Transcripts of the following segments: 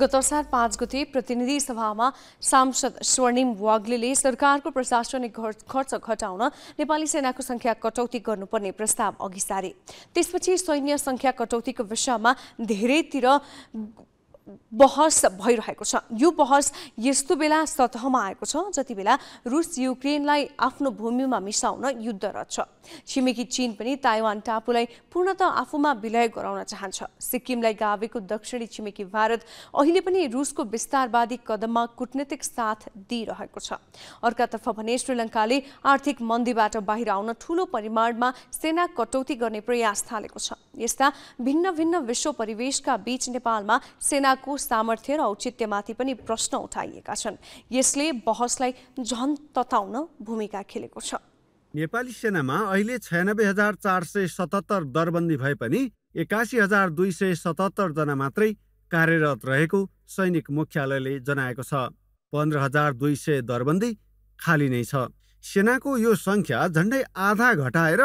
गत असार पाँच गते प्रतिनिधि सभामा सांसद स्वर्णिम वाग्लेले सरकारको प्रशासनिक खर्च घटाउन नेपाली सेनाको संख्या कटौती गर्नुपर्ने प्रस्ताव अघि सारे त्यसपछि सैन्य संख्या कटौतीको विषयमा धेरैतिर बहस भइरहेको छ यो बहस यस्तो बेला सतहमा आएको छ जति बेला रुस युक्रेनलाई आफ्नो भूमिमा मिसाउन युद्धरत छ छिमेकी चीन पनि ताइवान टापुलाई पूर्णत आफूमा विलय गराउन चाहन्छ सिक्किमलाई गाभेको दक्षिणी छिमेकी भारत अहिले पनि रुसको विस्तारवादी कदममा कुटनीतिक साथ दिइरहेको छ अर्कातर्फ भने श्रीलङ्काले आर्थिक मन्दीबाट बाहिर आउन ठूलो परिमाणमा सेना कटौती गर्ने प्रयास थालेको छ यस्ता भिन्न भिन्न विश्व परिवेशका बीच नेपालमा सेना सेनाको सामर्थ्य र औचित्यमाथि पनि प्रश्न उठाइएका छन् यसले बहसलाई झन तताउन भूमिका खेलेको छ नेपाली सेनामा अहिले छयानब्बे हजार चार सय सतहत्तर दरबन्दी भए पनि एकासी हजार दुई सय सतहत्तर जना मात्रै कार्यरत रहेको सैनिक मुख्यालयले जनाएको छ पन्ध्र हजार दुई सय दरबन्दी खाली नै छ सेनाको यो सङ्ख्या झन्डै आधा घटाएर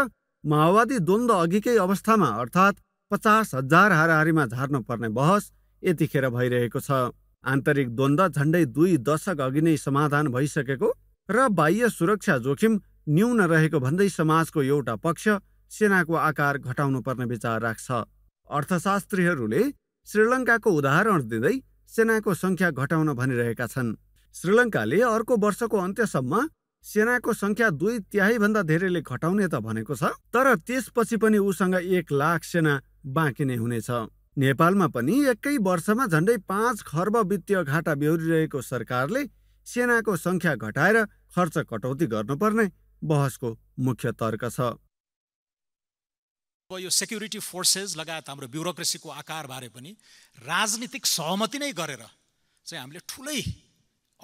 माओवादी द्वन्द्व अघिकै अवस्थामा अर्थात् पचास हजार हाराहारीमा झार्नुपर्ने पर्ने बहस यतिखेर भइरहेको छ आन्तरिक द्वन्द झण्डै दुई दशक अघि नै समाधान भइसकेको र बाह्य सुरक्षा जोखिम न्यून रहेको भन्दै समाजको एउटा पक्ष सेनाको आकार घटाउनुपर्ने विचार राख्छ अर्थशास्त्रीहरूले श्रीलङ्काको उदाहरण दिँदै सेनाको सङ्ख्या घटाउन भनिरहेका छन् श्रीलङ्काले अर्को वर्षको अन्त्यसम्म सेनाको सङ्ख्या दुई तिहाई भन्दा धेरैले घटाउने त भनेको छ तर त्यसपछि पनि उसँग एक लाख सेना बाँकी नै हुनेछ नेपालमा पनि एकै वर्षमा झन्डै पाँच खर्ब वित्तीय घाटा बेहोरिरहेको सरकारले सेनाको सङ्ख्या घटाएर खर्च कटौती गर्नुपर्ने बहसको मुख्य तर्क छ अब यो सेक्युरिटी फोर्सेस लगायत हाम्रो ब्युरोक्रेसीको आकारबारे पनि राजनीतिक सहमति नै गरेर चाहिँ हामीले ठुलै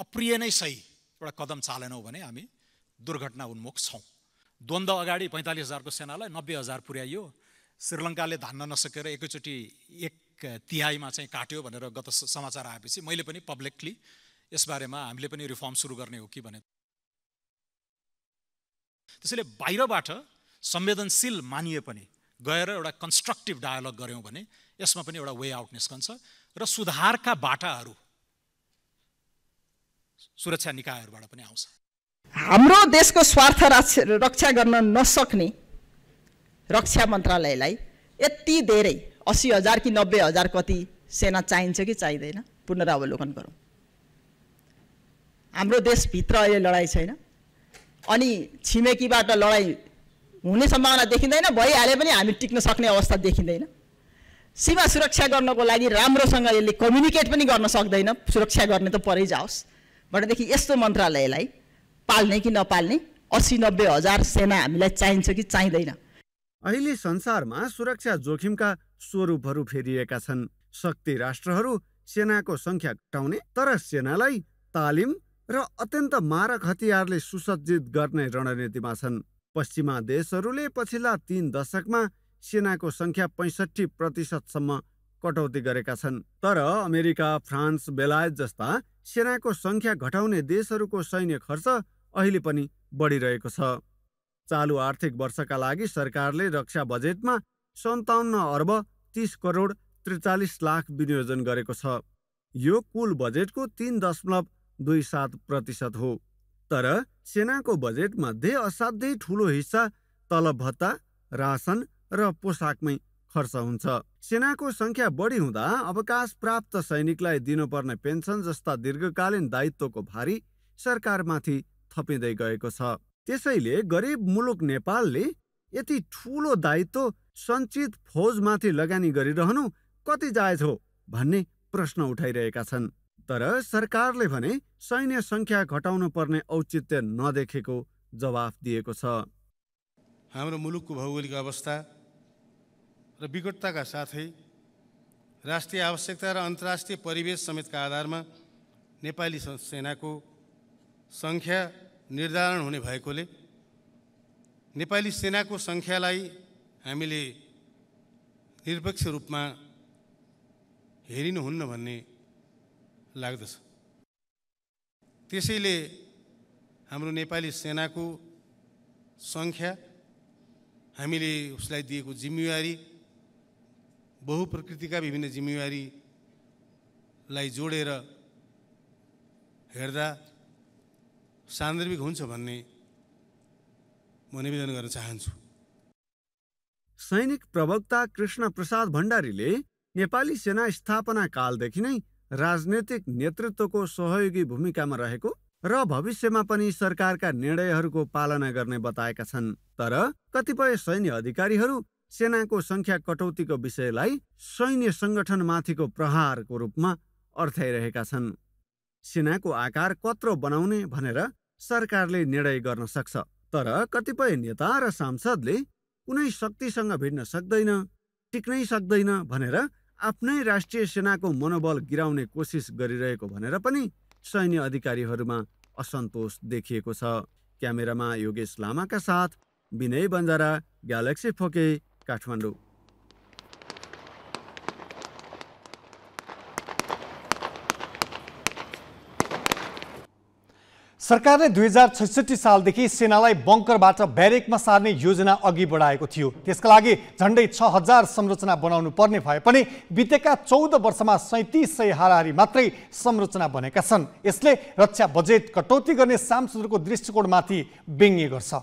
अप्रिय नै सही एउटा कदम चालेनौँ भने हामी दुर्घटना उन्मुख छौँ द्वन्द्व अगाडि पैँतालिस हजारको सेनालाई नब्बे हजार पुर्याइयो श्रीलङ्काले धान्न नसकेर एकैचोटि एक तिहाईमा चाहिँ काट्यो भनेर गत समाचार आएपछि मैले पनि पब्लिकली यसबारेमा हामीले पनि रिफर्म सुरु गर्ने हो कि भने त्यसैले बाहिरबाट संवेदनशील मानिए पनि गएर एउटा कन्स्ट्रक्टिभ डायलग गऱ्यौँ भने यसमा पनि एउटा वे आउट निस्कन्छ र सुधारका बाटाहरू सुरक्षा निकायहरूबाट पनि आउँछ हाम्रो देशको स्वार्थ रक्षा गर्न नसक्ने रक्षा मन्त्रालयलाई यति धेरै असी हजार कि नब्बे हजार कति सेना चाहिन्छ कि चाहिँदैन पुनरावलोकन गरौँ हाम्रो देशभित्र अहिले लडाइँ छैन अनि छिमेकीबाट लडाइँ हुने सम्भावना देखिँदैन भइहाले पनि हामी टिक्न सक्ने अवस्था देखिँदैन सीमा सुरक्षा गर्नको लागि राम्रोसँग यसले कम्युनिकेट पनि गर्न सक्दैन सुरक्षा गर्ने त परै जाओस् भनेदेखि यस्तो मन्त्रालयलाई पाल्ने कि नपाल्ने असी नब्बे हजार सेना हामीलाई चाहिन्छ कि चाहिँदैन अहिले संसारमा सुरक्षा जोखिमका स्वरूपहरू फेरिएका छन् शक्ति राष्ट्रहरू सेनाको सङ्ख्या घटाउने तर सेनालाई तालिम र अत्यन्त मारक हतियारले सुसज्जित गर्ने रणनीतिमा छन् पश्चिमा देशहरूले पछिल्ला तीन दशकमा सेनाको सङ्ख्या पैँसठी प्रतिशतसम्म कटौती गरेका छन् तर अमेरिका फ्रान्स बेलायत जस्ता सेनाको सङ्ख्या घटाउने देशहरूको सैन्य खर्च अहिले पनि बढिरहेको छ चालु आर्थिक वर्षका लागि सरकारले रक्षा बजेटमा सन्ताउन्न अर्ब तिस करोड त्रिचालिस लाख विनियोजन गरेको छ यो कुल बजेटको तिन दशमलव दुई सात प्रतिशत हो तर सेनाको बजेटमध्ये असाध्यै ठुलो हिस्सा तलब भत्ता रासन र पोसाकमै खर्च हुन्छ सेनाको सङ्ख्या बढी हुँदा अवकाश प्राप्त सैनिकलाई दिनुपर्ने पेन्सन जस्ता दीर्घकालीन दायित्वको भारी सरकारमाथि थपिँदै गएको छ त्यसैले गरिब मुलुक नेपालले यति ठुलो दायित्व सञ्चित फौजमाथि लगानी गरिरहनु कति जायज हो भन्ने प्रश्न उठाइरहेका छन् तर सरकारले भने सैन्य सङ्ख्या घटाउनु पर्ने औचित्य नदेखेको जवाफ दिएको छ हाम्रो मुलुकको भौगोलिक अवस्था र विकटताका साथै राष्ट्रिय आवश्यकता र अन्तर्राष्ट्रिय परिवेश समेतका आधारमा नेपाली सेनाको सङ्ख्या निर्धारण हुने भएकोले नेपाली सेनाको सङ्ख्यालाई हामीले निरपेक्ष रूपमा हेरिनुहुन्न भन्ने लाग्दछ त्यसैले हाम्रो नेपाली सेनाको सङ्ख्या हामीले उसलाई दिएको जिम्मेवारी बहुप्रकृतिका विभिन्न जिम्मेवारीलाई जोडेर हेर्दा सान्दर्भिक हुन्छ भन्ने म निवेदन गर्न चाहन्छु सैनिक प्रवक्ता कृष्ण प्रसाद भण्डारीले नेपाली सेना स्थापना कालदेखि नै राजनैतिक नेतृत्वको सहयोगी भूमिकामा रहेको र भविष्यमा पनि सरकारका निर्णयहरूको पालना गर्ने बताएका छन् तर कतिपय सैन्य अधिकारीहरू सेनाको संख्या कटौतीको विषयलाई सैन्य सङ्गठनमाथिको प्रहारको रूपमा अर्थाइरहेका छन् सेनाको आकार कत्रो बनाउने भनेर सरकारले निर्णय गर्न सक्छ तर कतिपय नेता र सांसदले कुनै शक्तिसँग भिड्न सक्दैन टिक्नै सक्दैन भनेर आफ्नै राष्ट्रिय सेनाको मनोबल गिराउने कोसिस गरिरहेको भनेर पनि सैन्य अधिकारीहरूमा असन्तोष देखिएको छ क्यामेरामा योगेश लामाका साथ विनय बन्जारा ग्यालेक्सी फोके काठमाडौँ सरकारले दुई हजार छैसठी सालदेखि सेनालाई बङ्करबाट ब्यारेकमा सार्ने योजना अघि बढाएको थियो त्यसका लागि झन्डै छ हजार संरचना बनाउनु पर्ने भए पनि बितेका चौध वर्षमा सैतिस सय हाराहारी मात्रै संरचना बनेका छन् यसले रक्षा बजेट कटौती गर्ने सांसदहरूको दृष्टिकोणमाथि व्यङ्ग्य गर्छ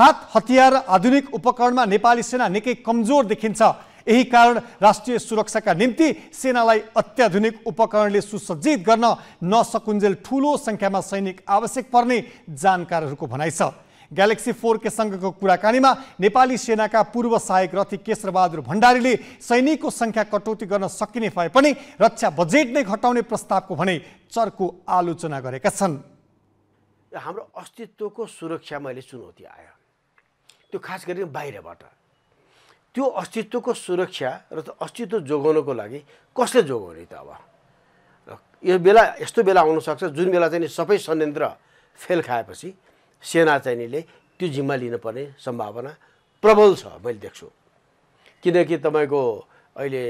हात हतियार आधुनिक उपकरणमा नेपाली सेना निकै कमजोर देखिन्छ यही कारण राष्ट्रिय सुरक्षाका निम्ति सेनालाई अत्याधुनिक उपकरणले सुसज्जित गर्न नसकुन्जेल ठुलो सङ्ख्यामा सैनिक आवश्यक पर्ने जानकारहरूको भनाइ छ ग्यालेक्सी सङ्घको कुराकानीमा नेपाली सेनाका पूर्व सहायक रथी केशरबहादुर भण्डारीले सैनिकको सङ्ख्या कटौती गर्न सकिने भए पनि रक्षा बजेट नै घटाउने प्रस्तावको भने चर्को आलोचना गरेका छन् हाम्रो अस्तित्वको सुरक्षामा अहिले चुनौती आयो त्यो खास गरी बाहिरबाट त्यो अस्तित्वको सुरक्षा र त्यो अस्तित्व जोगाउनको लागि कसले जोगाउने त अब यो बेला यस्तो बेला आउनसक्छ जुन बेला चाहिँ नि सबै संयन्त्र फेल खाएपछि सेना चाहिँले त्यो जिम्मा लिनुपर्ने सम्भावना प्रबल छ मैले देख्छु किनकि तपाईँको अहिले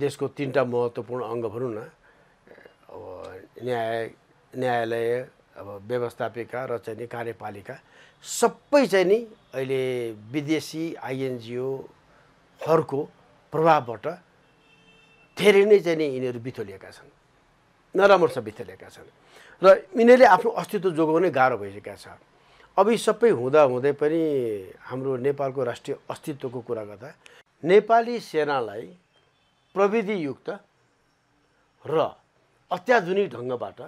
देशको तिनवटा महत्त्वपूर्ण अङ्ग भनौँ न अब न्याय न्यायालय अब व्यवस्थापिका र चाहिँ नि कार्यपालिका सबै चाहिँ नि अहिले विदेशी आइएनजिओहरूको प्रभावबाट धेरै नै चाहिँ नि यिनीहरू बिथोलिएका छन् नराम्रोसँग बिथोलिएका छन् र यिनीहरूले आफ्नो अस्तित्व जोगाउनै गाह्रो भइसकेका छ अब यी सबै हुँदाहुँदै पनि हाम्रो नेपालको राष्ट्रिय अस्तित्वको कुरा गर्दा नेपाली सेनालाई प्रविधियुक्त र अत्याधुनिक ढङ्गबाट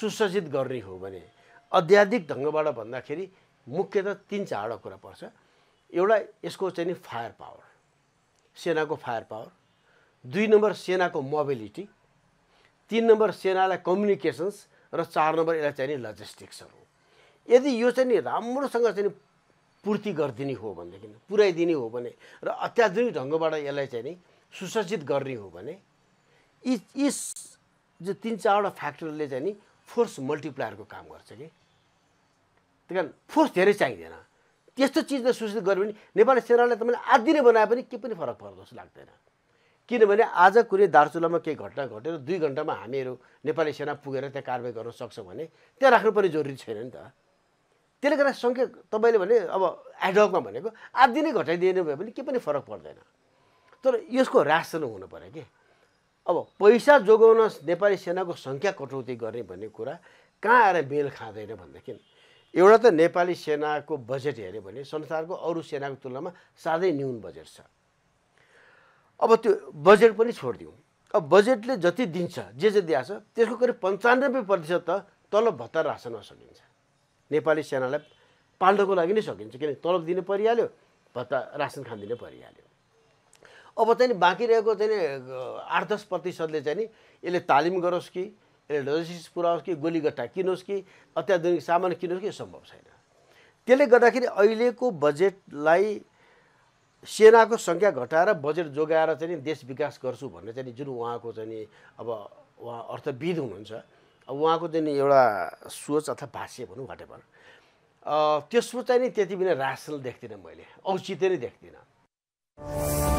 सुसज्जित गर्ने हो भने अध्याधिक ढङ्गबाट भन्दाखेरि मुख्य मुख्यतः तिन चारवटा कुरा पर्छ एउटा यसको चाहिँ नि फायर पावर सेनाको फायर पावर दुई नम्बर सेनाको मोबिलिटी तिन नम्बर सेनालाई कम्युनिकेसन्स र चार नम्बर यसलाई चाहिँ नि लजिस्टिक्सहरू यदि यो चाहिँ नि राम्रोसँग चाहिँ नि पूर्ति गरिदिने हो भनेदेखि पुऱ्याइदिने हो भने र अत्याधुनिक ढङ्गबाट यसलाई चाहिँ नि सुसज्जित गर्ने हो भने यी यी जो तिन चारवटा फ्याक्टरले चाहिँ नि फोर्स मल्टिप्लायरको काम गर्छ कि त्यही कारण फोर्स धेरै चाहिँदैन त्यस्तो चिजलाई सूचित गऱ्यो भने नेपाली सेनालाई तपाईँले आदि नै बनाए पनि के पनि फरक पर्दो जस्तो लाग्दैन किनभने आज कुनै दार्चुलामा केही घटना घटेर दुई घन्टामा हामीहरू नेपाली सेना पुगेर त्यहाँ कारवाही गर्न सक्छौँ भने त्यहाँ राख्नु पनि जरुरी छैन नि त त्यसले गर्दा सङ्ख्या तपाईँले भने अब एडकमा भनेको आदि नै घटाइदिनु भयो भने के पनि फरक पर्दैन तर यसको रासन हुनु पऱ्यो कि अब पैसा जोगाउन नेपाली सेनाको सङ्ख्या कटौती गर्ने भन्ने कुरा कहाँ आएर मेल खाँदैन भनेदेखि एउटा त नेपाली सेनाको बजेट हेऱ्यो भने संसारको अरू सेनाको तुलनामा साह्रै न्यून बजेट छ अब त्यो बजेट पनि छोडिदिउँ अब बजेटले जति दिन्छ जे जे दिएको छ त्यसको करिब पन्चानब्बे प्रतिशत त तलब भत्ता रासनमा नसकिन्छ नेपाली सेनालाई पाल्नको लागि नै सकिन्छ किनकि तलब दिनु परिहाल्यो भत्ता रासन खान दिनु परिहाल्यो अब चाहिँ बाँकी रहेको चाहिँ आठ दस प्रतिशतले चाहिँ नि यसले तालिम गरोस् कि यसले लजिस्टिक्स पुऱ्याओस् कि गोली गट्टा किनोस् कि अत्याधुनिक सामान किनोस् कि सम्भव छैन त्यसले गर्दाखेरि अहिलेको बजेटलाई सेनाको सङ्ख्या घटाएर बजेट जोगाएर चाहिँ देश विकास गर्छु भन्ने चाहिँ जुन उहाँको चाहिँ अब उहाँ अर्थविद हुनुहुन्छ अब उहाँको चाहिँ एउटा सोच अथवा भाष्य भनौँ वाटेभर त्यसको चाहिँ नि त्यति बिना रासल देख्दिनँ मैले औचित्य नै देख्दिनँ